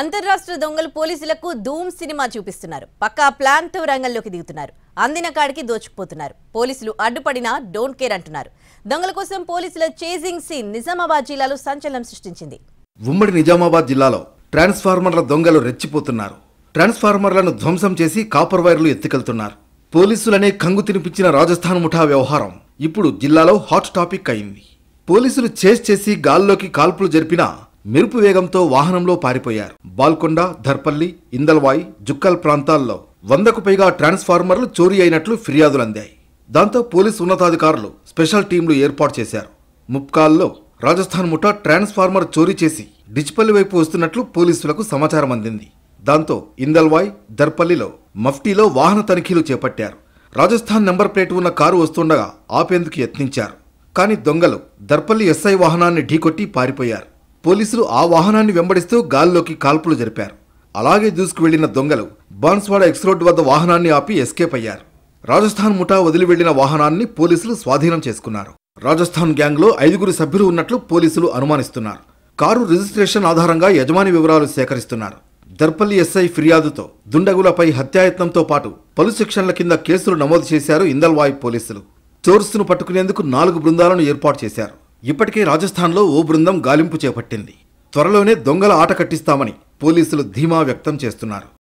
అంతర్రాష్ట్ర దొంగలు పోలీసులకు ధూమ్ సినిమా చూపిస్తున్నారు పక్కా ప్లాన్తో రంగంలోకి దిగుతున్నారు అందిన కాడికి దోచుకుపోతున్నారు పోలీసులు అడ్డుపడినా డోంట్ కేర్ అంటున్నారు దొంగల కోసం పోలీసుల చేజింగ్ సీన్ నిజామాబాద్ జిల్లాలో సంచలనం సృష్టించింది ఉమ్మడి నిజామాబాద్ జిల్లాలో ట్రాన్స్ఫార్మర్ల దొంగలు రెచ్చిపోతున్నారు ట్రాన్స్ఫార్మర్లను ధ్వంసం చేసి కాపర్ వైర్లు ఎత్తుకెళ్తున్నారు పోలీసులనే కంగు తినిపించిన రాజస్థాన్ ముఠా వ్యవహారం ఇప్పుడు జిల్లాలో హాట్ టాపిక్ అయింది పోలీసులు చేస్ చేసి గాల్లోకి కాల్పులు జరిపినా మెరుపు వేగంతో వాహనంలో పారిపోయారు బాల్కొండ ధర్పల్లి ఇందల్వాయి జుక్కల్ ప్రాంతాల్లో వందకు పైగా ట్రాన్స్ఫార్మర్లు చోరీ అయినట్లు ఫిర్యాదులు అందాయి దాంతో పోలీసు ఉన్నతాధికారులు స్పెషల్ టీంలు ఏర్పాటు చేశారు ముప్కాల్లో రాజస్థాన్ ముఠా ట్రాన్స్ఫార్మర్ చోరీ చేసి డిచిపల్లి వైపు వస్తున్నట్లు పోలీసులకు సమాచారం అందింది దాంతో ఇందల్వాయ్ దర్పల్లిలో మఫ్టీలో వాహన తనిఖీలు చేపట్టారు రాజస్థాన్ నెంబర్ ప్లేట్ ఉన్న కారు వస్తుండగా ఆపేందుకు యత్నించారు కానీ దొంగలు దర్పల్లి ఎస్ఐ వాహనాన్ని ఢీకొట్టి పారిపోయారు పోలీసులు ఆ వాహనాన్ని వెంబడిస్తూ గాల్లోకి కాల్పులు జరిపారు అలాగే దూసుకు వెళ్లిన దొంగలు బాన్స్వాడ ఎక్స్ రోడ్ వద్ద వాహనాన్ని ఆపి ఎస్కేప్ అయ్యారు రాజస్థాన్ ముఠా వదిలి వెళ్లిన వాహనాన్ని పోలీసులు స్వాధీనం చేసుకున్నారు రాజస్థాన్ గ్యాంగ్లో ఐదుగురు సభ్యులు ఉన్నట్లు పోలీసులు అనుమానిస్తున్నారు కారు రిజిస్ట్రేషన్ ఆధారంగా యజమాని వివరాలు సేకరిస్తున్నారు దర్పల్లి ఎస్ఐ ఫిర్యాదుతో దుండగులపై హత్యాయత్నంతో పాటు పలు శిక్షణల కింద కేసులు నమోదు చేశారు ఇందల్వాయి పోలీసులు చోర్సును పట్టుకునేందుకు నాలుగు బృందాలను ఏర్పాటు చేశారు ఇప్పటికే రాజస్థాన్లో ఓ బృందం గాలింపు చేపట్టింది త్వరలోనే దొంగల ఆట కట్టిస్తామని పోలీసులు ధీమా వ్యక్తం చేస్తున్నారు